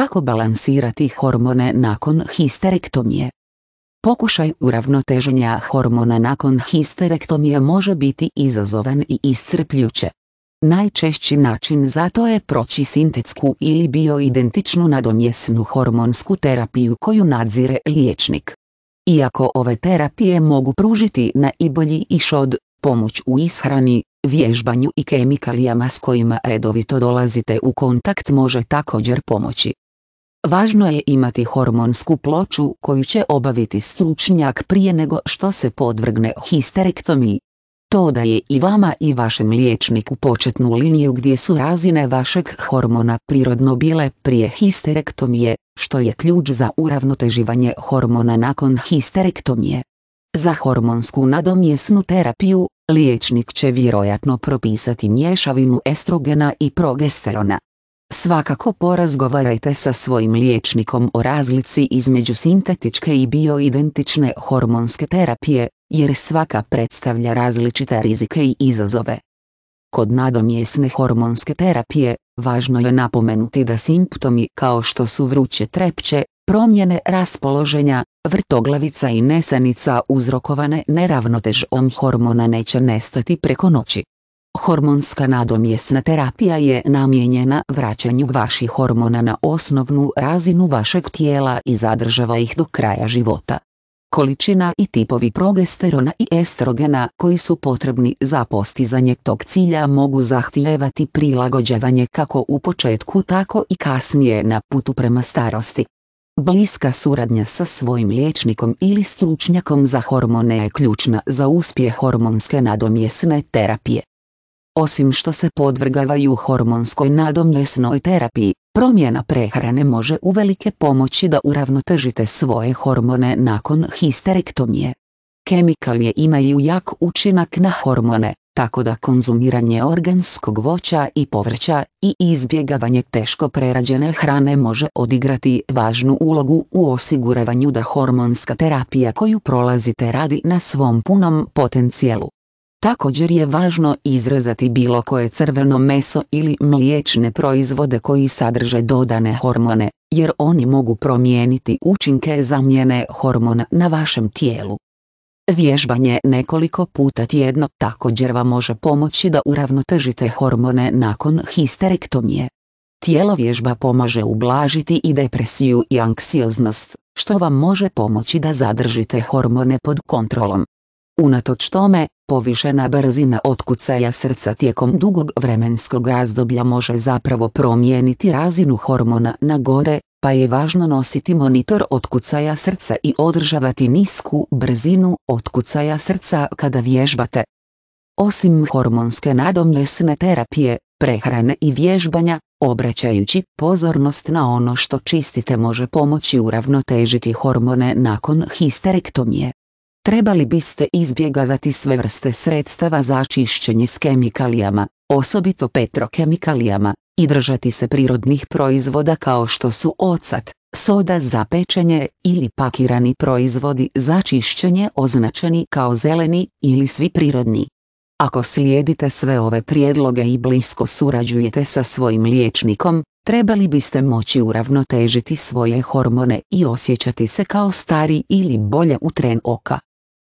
Kako balansirati hormone nakon histerektomije? Pokušaj uravnoteženja hormona nakon histerektomije može biti izazovan i iscrpljuće. Najčešći način za to je proći sintetsku ili bioidentičnu nadomjesnu hormonsku terapiju koju nadzire liječnik. Iako ove terapije mogu pružiti na najbolji išod, pomoć u ishrani, vježbanju i kemikalijama s kojima redovito dolazite u kontakt može također pomoći. Važno je imati hormonsku ploču koju će obaviti stručnjak prije nego što se podvrgne histerektomiji. To da je i vama i vašem liječniku početnu liniju gdje su razine vašeg hormona prirodno bile prije histerektomije, što je ključ za uravnoteživanje hormona nakon histerektomije. Za hormonsku nadomjesnu terapiju, liječnik će vjerojatno propisati mješavinu estrogena i progesterona. Svakako porazgovarajte sa svojim liječnikom o razlici između sintetičke i bioidentične hormonske terapije, jer svaka predstavlja različite rizike i izazove. Kod nadomjesne hormonske terapije, važno je napomenuti da simptomi kao što su vruće trepće, promjene raspoloženja, vrtoglavica i nesanica uzrokovane neravnotežom hormona neće nestati preko noći. Hormonska nadomjesna terapija je namijenjena vraćanju vaših hormona na osnovnu razinu vašeg tijela i zadržava ih do kraja života. Količina i tipovi progesterona i estrogena koji su potrebni za postizanje tog cilja mogu zahtijevati prilagođavanje kako u početku tako i kasnije na putu prema starosti. Bliska suradnja sa svojim liječnikom ili stručnjakom za hormone je ključna za uspjeh hormonske nadomjesne terapije. Osim što se podvrgavaju hormonskoj nadomjesnoj terapiji, promjena prehrane može uvelike pomoći da uravnotežite svoje hormone nakon histerektomije. Kemikalije imaju jak učinak na hormone, tako da konzumiranje organskog voća i povrća i izbjegavanje teško prerađene hrane može odigrati važnu ulogu u osiguravanju da hormonska terapija koju prolazite radi na svom punom potencijalu. Također je važno izrezati bilo koje crveno meso ili mliječne proizvode koji sadrže dodane hormone, jer oni mogu promijeniti učinke zamjene hormona na vašem tijelu. Vježbanje nekoliko puta tjedno također vam može pomoći da uravnotežite hormone nakon histerektomije. Tijelo vježba pomaže ublažiti i depresiju i anksioznost, što vam može pomoći da zadržite hormone pod kontrolom. Unatoč tome, Povišena brzina otkucaja srca tijekom dugog vremenskog razdoblja može zapravo promijeniti razinu hormona na gore, pa je važno nositi monitor otkucaja srca i održavati nisku brzinu otkucaja srca kada vježbate. Osim hormonske nadomjesne terapije, prehrane i vježbanja, obraćajući pozornost na ono što čistite može pomoći uravnotežiti hormone nakon histerektomije. Trebali biste izbjegavati sve vrste sredstava za čišćenje s kemikalijama, osobito petrokemikalijama, i držati se prirodnih proizvoda kao što su ocat, soda za pečenje ili pakirani proizvodi za čišćenje označeni kao zeleni ili svi prirodni. Ako slijedite sve ove prijedloge i blisko surađujete sa svojim liječnikom, trebali biste moći uravnotežiti svoje hormone i osjećati se kao stari ili bolje u tren oka.